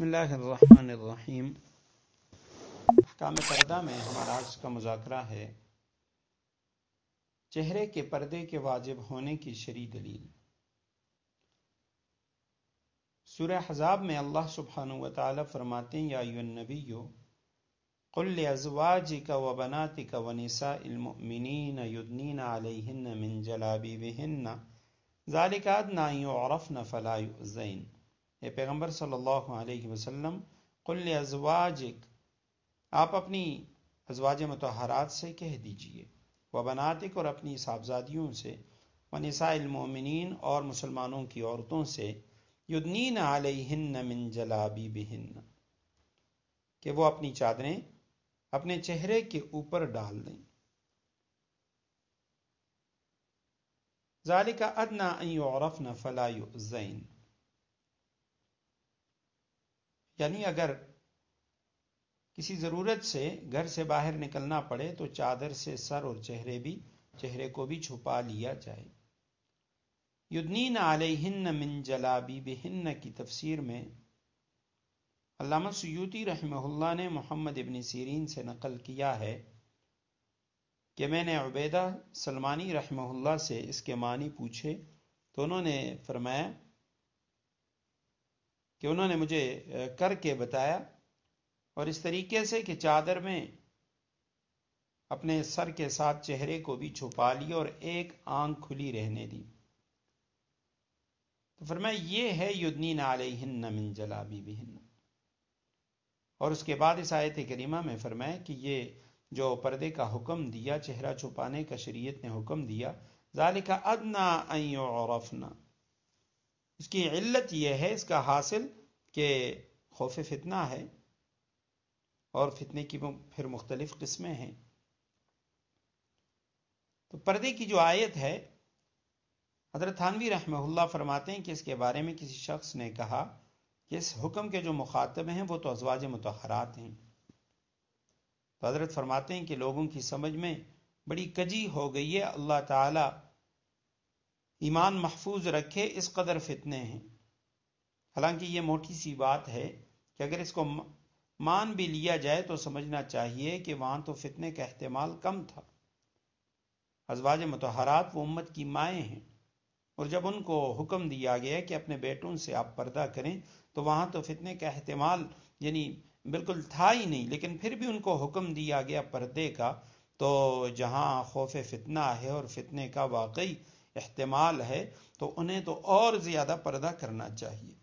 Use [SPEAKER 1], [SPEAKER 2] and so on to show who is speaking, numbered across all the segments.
[SPEAKER 1] बसमीम काम पर्दा में हमारा आज का मुजाकरा है चेहरे के पर्दे के वाजिब होने की शरी दलील सूर्य हजाब में अल्लाह सुबहान तरमाते फरमाते हैं या नबीयो कुल अजवाजी का व बनाती का वनिसा इल्मिन युद्नीन आलिहिन मिन जलाबी विहिन्ना जालिकाद ना यू औरफ न फलायुजैन ए पैगम्बर सल्लल्लाहु अलैहि वसल्लम कुल अजवाजिक आप अपनी अजवाज मतहरात से कह दीजिए व बनातिक और अपनी साहबजादियों से व वनसाइलमिन और मुसलमानों की औरतों से युद्नीन आलहिन मिन जलाबी बिहन कि वो अपनी चादरें अपने चेहरे के ऊपर डाल दें जालिका अदना औरफ न फलायुजैन यानी अगर किसी जरूरत से घर से बाहर निकलना पड़े तो चादर से सर और चेहरे भी चेहरे को भी छुपा लिया जाए युद्नीन आलहिन्न मिन जलाबी बिहिन्न की तफसीर में अलामा सयूती रहमहुल्ला ने मोहम्मद इबन सीरीन से नकल किया है कि मैंने अबैदा सलमानी रहमहुल्ला से इसके मानी पूछे तो उन्होंने फरमाया कि उन्होंने मुझे करके बताया और इस तरीके से कि चादर में अपने सर के साथ चेहरे को भी छुपा लिया और एक आंख खुली रहने दी तो फरमाया ये है युद्नीन हिन्न मिन जलाबी हिन्न और उसके बाद इस आयत करीमा में फरमाया कि ये जो पर्दे का हुक्म दिया चेहरा छुपाने का शरीयत ने हुक्म दिया जालिका अदना अयोरफना इसकी इल्लत यह है इसका हासिल के खौफ फितना है और फितने की फिर मुख्तलिफ किस्में हैं तो पर्दे की जो आयत है हजरत थानवी रहमहुल्ला फरमाते हैं कि इसके बारे में किसी शख्स ने कहा कि इस हुक्म के जो मुखातब हैं वो तो अजवाज मतहरात हैं तो हजरत फरमाते हैं कि लोगों की समझ में बड़ी कजी हो गई है अल्लाह ताला ईमान महफूज रखे इस कदर फितने हैं हालांकि ये मोटी सी बात है कि अगर इसको मान भी लिया जाए तो समझना चाहिए कि वहां तो फितने का अहतमाल कम था अजवाज मतहरात वो उम्मत की माएँ हैं और जब उनको हुक्म दिया गया कि अपने बेटों से आप पर्दा करें तो वहां तो फितने का अहतमाल यानी बिल्कुल था ही नहीं लेकिन फिर भी उनको हुक्म दिया गया पर्दे का तो जहां खौफ फितना है और फितने का वाकई इहतमाल है तो उन्हें तो और ज्यादा पर्दा करना चाहिए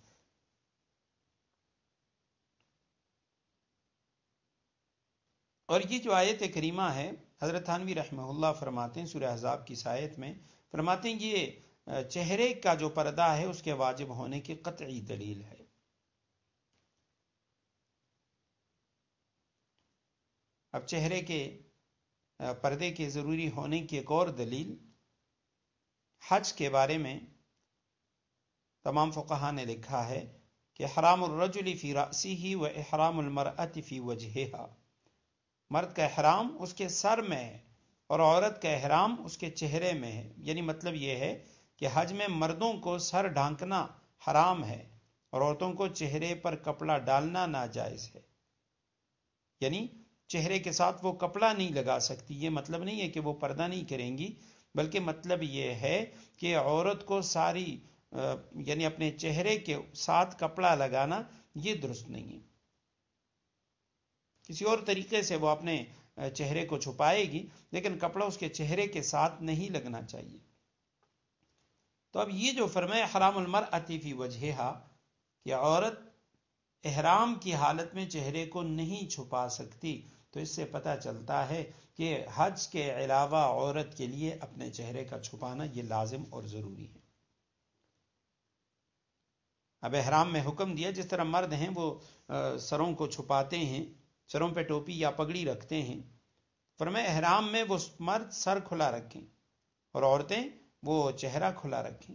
[SPEAKER 1] और ये जो आयत करीमा है हजरत थानवी रहमल्ला फरमाते हैं सूर्य अजाब की सायत में फरमाते हैं ये चेहरे का जो पर्दा है उसके वाजिब होने की कतई दलील है अब चेहरे के पर्दे के ज़रूरी होने की एक और दलील हज के बारे में तमाम फ़ुकहा ने लिखा है कि हरामरजुल फ़ी रासी ही व अहरामरअत फ़ी वजह मर्द का अहराम उसके सर में है और औरत का अहराम उसके चेहरे में है यानी मतलब यह है कि हज में मर्दों को सर ढांकना हराम है और औरतों को चेहरे पर कपड़ा डालना नाजायज़ है यानी चेहरे के साथ वो कपड़ा नहीं लगा सकती ये मतलब नहीं है कि वो पर्दा नहीं करेंगी बल्कि मतलब ये है कि औरत को सारी यानी अपने चेहरे के साथ कपड़ा लगाना ये दुरुस्त नहीं है किसी और तरीके से वो अपने चेहरे को छुपाएगी लेकिन कपड़ा उसके चेहरे के साथ नहीं लगना चाहिए तो अब ये जो फरमाए हराम अतीफी वजह कि औरत एहराम की हालत में चेहरे को नहीं छुपा सकती तो इससे पता चलता है कि हज के अलावा औरत के लिए अपने चेहरे का छुपाना ये लाजिम और ज़रूरी है अब एहराम में हुक्म दिया जिस तरह मर्द हैं वो सरों को छुपाते हैं सरों पे टोपी या पगड़ी रखते हैं फरमा एहराम में वो मर्द सर खुला रखें और औरतें वो चेहरा खुला रखें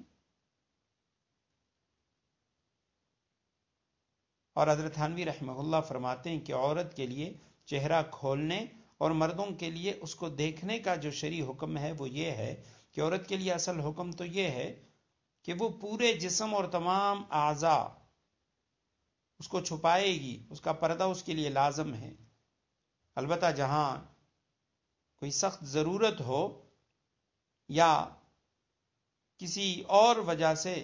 [SPEAKER 1] और हजरत थानवी रहमल्ला फरमाते हैं कि औरत के लिए चेहरा खोलने और मर्दों के लिए उसको देखने का जो शरी हुक्म है वो ये है कि औरत के लिए असल हुक्म तो ये है कि वो पूरे जिसम और तमाम आज़ा उसको छुपाएगी उसका पर्दा उसके लिए लाजम है अलबत् जहां कोई सख्त ज़रूरत हो या किसी और वजह से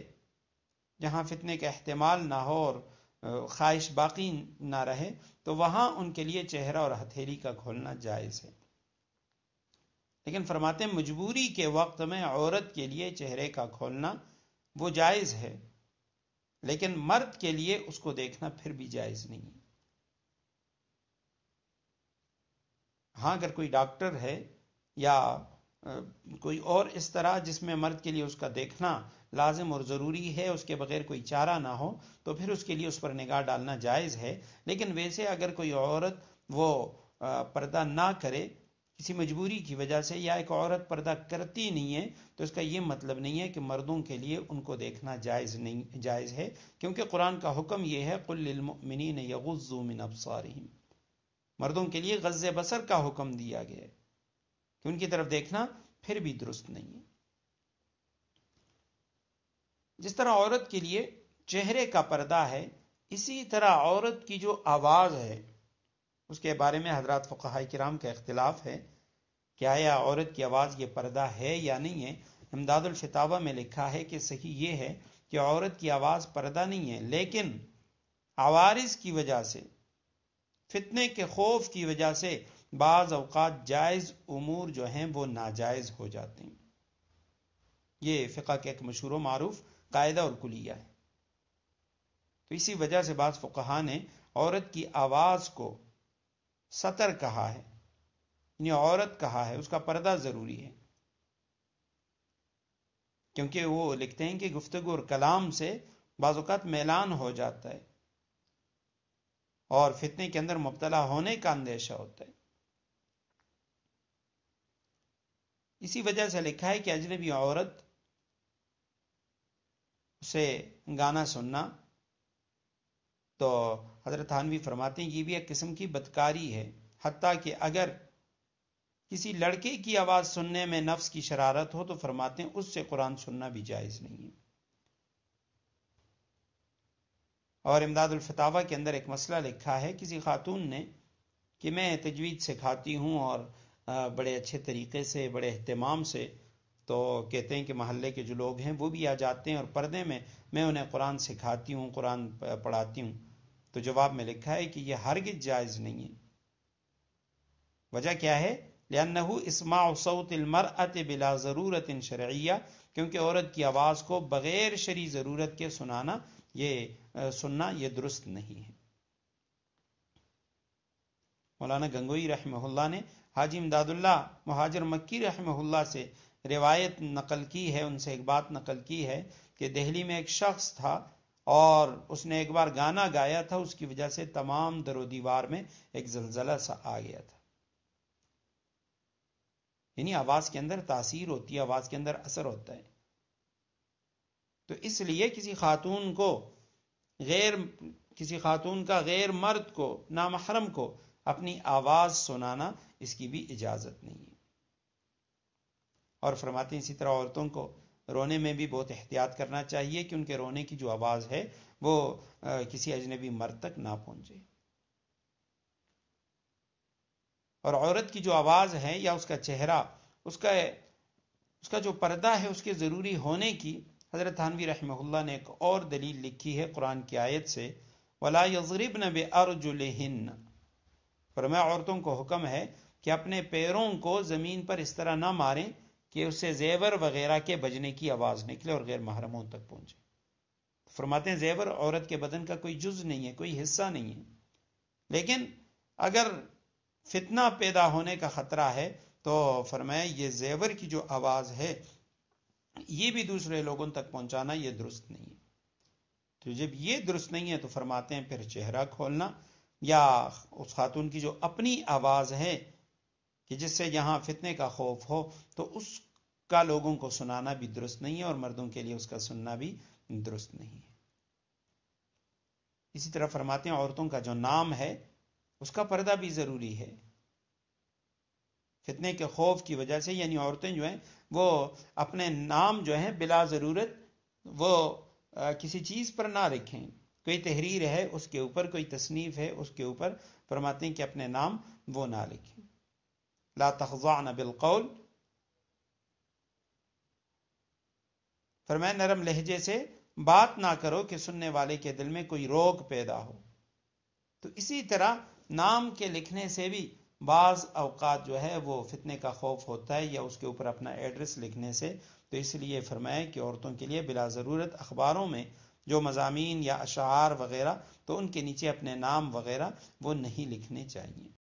[SPEAKER 1] जहां फितने का अहतमाल ना हो और ख्वाहिश बाकी ना रहे तो वहां उनके लिए चेहरा और हथेली का खोलना जायज है लेकिन फरमाते मजबूरी के वक्त में औरत के लिए चेहरे का खोलना वो जायज है लेकिन मर्द के लिए उसको देखना फिर भी जायज नहीं है हां अगर कोई डॉक्टर है या कोई और इस तरह जिसमें मर्द के लिए उसका देखना लाजिम और ज़रूरी है उसके बगैर कोई चारा ना हो तो फिर उसके लिए उस पर निगाह डालना जायज़ है लेकिन वैसे अगर कोई औरत वो पर्दा ना करे किसी मजबूरी की वजह से या एक औरत पर्दा करती नहीं है तो इसका ये मतलब नहीं है कि मर्दों के लिए उनको देखना जायज़ नहीं जायज़ है क्योंकि कुरान का हुक्म यह है कुल्लिलमिन यगुज़ू मिन अब मर्दों के लिए गज़ बसर का हुक्म दिया गया है कि उनकी तरफ देखना फिर भी दुरुस्त नहीं है जिस तरह औरत के लिए चेहरे का पर्दा है इसी तरह औरत की जो आवाज है उसके बारे में हजरत फ़ाह कराम का इख्तलाफ है क्या या औरत की आवाज ये पर्दा है या नहीं है अमदादुल शिताबा में लिखा है कि सही ये है कि औरत की आवाज पर्दा नहीं है लेकिन आवारिस की वजह से फितने के खौफ की वजह से बाज़ अवकात जायज़ उमूर जो हैं वो नाजायज़ हो जाते हैं ये फ़िका के एक मशहूर मरूफ कायदा और कुलिया है तो इसी वजह से बाज़ फ़ुकहा ने औरत की आवाज़ को सतर कहा है यानी औरत कहा है उसका पर्दा ज़रूरी है क्योंकि वो लिखते हैं कि गुफ्तगु और कलाम से बाज़ात मैलान हो जाता है और फितने के अंदर मुबतला होने का अंदेशा होता है इसी वजह से लिखा है कि अजनबी औरत से गाना सुनना तो हजरत हानवी फरमाते हैं ये भी एक किस्म की बदकारी है हती कि अगर किसी लड़के की आवाज़ सुनने में नफ्स की शरारत हो तो फरमाते हैं उससे कुरान सुनना भी जायज़ नहीं है और फतावा के अंदर एक मसला लिखा है किसी खातून ने कि मैं तजवीज़ सिखाती हूं और बड़े अच्छे तरीके से बड़े अहतमाम से तो कहते हैं कि महल्ले के जो लोग हैं वो भी आ जाते हैं और पर्दे में मैं उन्हें कुरान सिखाती हूँ कुरान पढ़ाती हूँ तो जवाब में लिखा है कि यह हरगिज जायज़ नहीं है वजह क्या है लियानहू इसमा अत बिला ज़रूरत इन शरिया क्योंकि औरत की आवाज़ को बग़ैर शरी ज़रूरत के सुनाना ये सुनना ये दुरुस्त नहीं है मौलाना गंगोई रहमल्ला ने हाजी इमदादुल्ला महाजर मक्की रहमहुल्ला से रिवायत नकल की है उनसे एक बात नकल की है कि दहली में एक शख्स था और उसने एक बार गाना गाया था उसकी वजह से तमाम दरो दीवार में एक जलजला सा आ गया था यानी आवाज के अंदर तासीर होती है आवाज के अंदर असर होता है तो इसलिए किसी खातून को गैर किसी खातून का गैर मर्द को नामहरम को अपनी आवाज सुनाना इसकी भी इजाजत नहीं है और फरमाते इसी तरह औरतों को रोने में भी बहुत एहतियात करना चाहिए कि उनके रोने की जो आवाज है वो किसी अजनबी मर्द तक ना पहुंचे और औरत की जो आवाज है या उसका चेहरा उसका उसका जो पर्दा है उसके जरूरी होने की हजरत थानवी रहमहुल्ला ने एक और दलील लिखी है कुरान की आयत से वला यजरिब बे अर्जुल फरमा औरतों को हुक्म है कि अपने पैरों को ज़मीन पर इस तरह ना मारें कि उससे जेवर वगैरह के बजने की आवाज़ निकले और गैर महरमों तक पहुंचे फरमाते हैं जेवर औरत के बदन का कोई जुज नहीं है कोई हिस्सा नहीं है लेकिन अगर फितना पैदा होने का खतरा है तो फरमाया ये जेवर की जो आवाज़ है ये भी दूसरे लोगों तक पहुंचाना ये दुरुस्त नहीं है तो जब ये दुरुस्त नहीं है तो फरमाते हैं फिर चेहरा खोलना या उस खातून की जो अपनी आवाज है कि जिससे यहां फितने का खौफ हो तो उसका लोगों को सुनाना भी दुरुस्त नहीं है और मर्दों के लिए उसका सुनना भी दुरुस्त नहीं है इसी तरह फरमाते हैं औरतों का जो नाम है उसका पर्दा भी जरूरी है फितने के खौफ की वजह से यानी औरतें जो हैं वो अपने नाम जो हैं बिला ज़रूरत वो किसी चीज़ पर ना रखें कोई तहरीर है उसके ऊपर कोई तसनीफ है उसके ऊपर फरमाते हैं कि अपने नाम वो ना लिखें ला तखजान बिलकौल फरमाए नरम लहजे से बात ना करो कि सुनने वाले के दिल में कोई रोग पैदा हो तो इसी तरह नाम के लिखने से भी बाज अवकात जो है वो फितने का खौफ होता है या उसके ऊपर अपना एड्रेस लिखने से तो इसलिए फरमाए कि औरतों के लिए बिला ज़रूरत अखबारों में जो मजामी या अशार वगैरह तो उनके नीचे अपने नाम वगैरह वो नहीं लिखने चाहिए